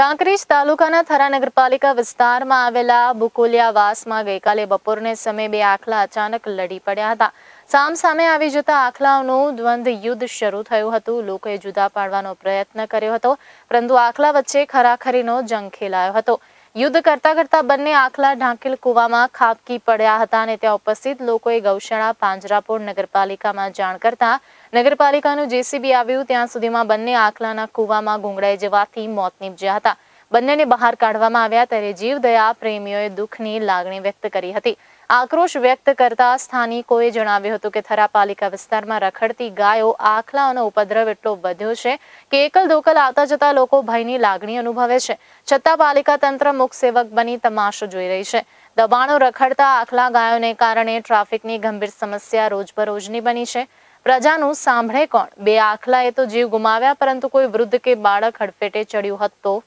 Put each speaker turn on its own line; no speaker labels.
કાંકરેજ તાલુકાના થરા નગરપાલિકા વિસ્તારમાં આવેલા બુકોલિયાવાસમાં ગઈકાલે બપોરને સમયે બે આખલા અચાનક લડી પડ્યા હતા સામસામે આવી જતા આખલાઓનું દ્વંદ યુદ્ધ શરૂ થયું હતું લોકોએ જુદા પાડવાનો પ્રયત્ન કર્યો હતો પરંતુ આખલા વચ્ચે ખરાખરીનો જંગ ખેલાયો હતો યુદ્ધ કરતા કરતા બંને આખલા ઢાંકેલ કૂવામાં ખાબકી પડ્યા હતા અને ત્યાં ઉપસ્થિત લોકોએ ગૌશાળા પાંજરાપોળ નગરપાલિકામાં જાણ કરતા નગરપાલિકાનું જેસીબી આવ્યું ત્યાં સુધીમાં બંને આખલાના કુવામાં ગુંગળાઈ જવાથી મોત નીપજ્યા હતા બંનેને બહાર કાઢવામાં આવ્યા ત્યારે જીવદયા પ્રેમીઓએ દુઃખની લાગણી વ્યક્ત કરી હતી આક્રોશ વ્યક્ત કરતા સ્થાનિકોએ જણાવ્યું હતું કે થરા પાલિકા વિસ્તારમાં રખડતી ગાયો આખલાઓનો ઉપદ્રવ એટલો વધ્યો છે કે એકલ દોકલ આવતા જતા લોકો ભયની લાગણી અનુભવે છે છતાં પાલિકા તંત્ર મુખ સેવક બની તમાશો જોઈ રહી છે દબાણો રખડતા આખલા ગાયોને કારણે ટ્રાફિકની ગંભીર સમસ્યા રોજબરોજની બની છે પ્રજાનું સાંભળે કોણ બે આખલાએ તો જીવ ગુમાવ્યા પરંતુ કોઈ વૃદ્ધ કે બાળક હડફેટે ચડ્યું હતું